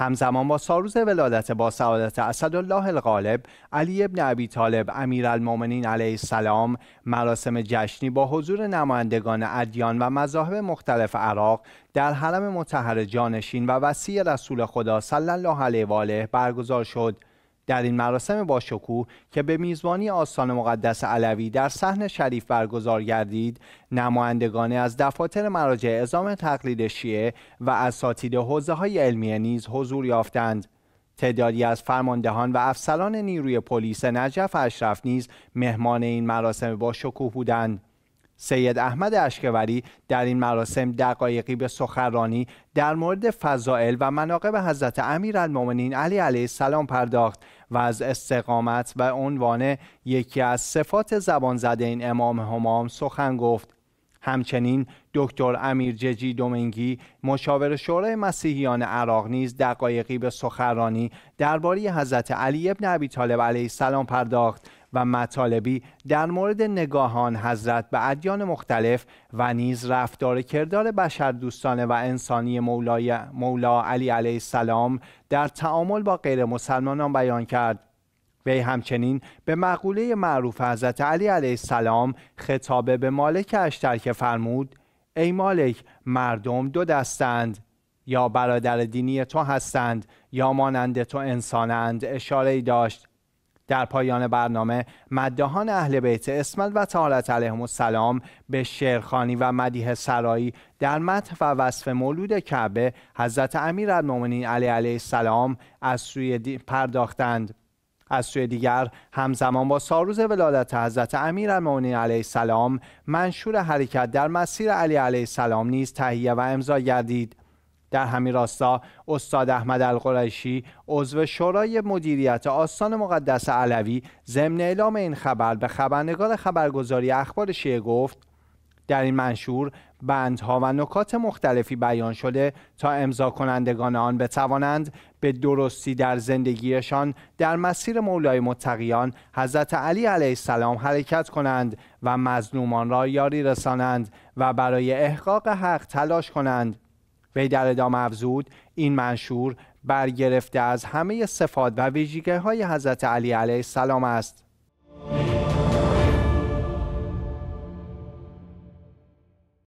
همزمان با ساروز ولادت با سعادت اسدالله الغالب علی ابن ابی طالب امیرالمؤمنین علیه السلام مراسم جشنی با حضور نمایندگان ادیان و مذاهب مختلف عراق در حرم متحر جانشین و وسیع رسول خدا صلی الله علیه و آله برگزار شد در این مراسم باشکوه که به میزبانی آستان مقدس علوی در صحن شریف برگزار گردید نمایندگان از دفاتر مراجع اعزام تقلید شیعه و اساتید حوزه های علمیه نیز حضور یافتند تعدادی از فرماندهان و افسران نیروی پلیس نجف اشرف نیز مهمان این مراسم با شکوه بودند سید احمد اشکوری در این مراسم دقایقی به سخرانی در مورد فضائل و مناقب حضرت امیرالمومنین علی علیه السلام پرداخت و از استقامت و عنوان یکی از صفات زبان زده این امام همام سخن گفت همچنین دکتر امیر ججی دومنگی مشاور شورای مسیحیان عراق نیز دقایقی به سخرانی درباره حضرت علی ابن ابی طالب علیه السلام پرداخت و مطالبی در مورد نگاهان حضرت به ادیان مختلف و نیز رفتار کردار بشر دوستانه و انسانی مولای مولا علی علیه السلام در تعامل با غیر مسلمانان بیان کرد وی همچنین به مقوله معروف حضرت علی علیه السلام خطاب به مالک اشتر که فرمود ای مالک مردم دو دستند یا برادر دینی تو هستند یا مانند تو انسانند اشاره داشت در پایان برنامه مدهان اهل بیت اسمت و تعالت علیهم السلام به شیرخانی و مدیه سرایی در متن و وصف مولود کعبه حضرت امیر علی علیه السلام از سوی پرداختند از سوی دیگر همزمان با ساروز ولادت حضرت امیر علیه السلام منشور حرکت در مسیر علی علیه السلام نیز تهیه و امضا گردید در همین راستا استاد احمد القرشی، عضو شورای مدیریت آستان مقدس علوی ضمن اعلام این خبر به خبرنگار خبرگزاری اخبار شیعه گفت در این منشور بندها و نکات مختلفی بیان شده تا امضا کنندگان آن بتوانند به درستی در زندگیشان در مسیر مولای متقیان حضرت علی علیه السلام حرکت کنند و مظلومان را یاری رسانند و برای احقاق حق تلاش کنند وی در ادامه افزود این منشور برگرفته از همه صفات و ویژگی‌های های حضرت علی علیه السلام است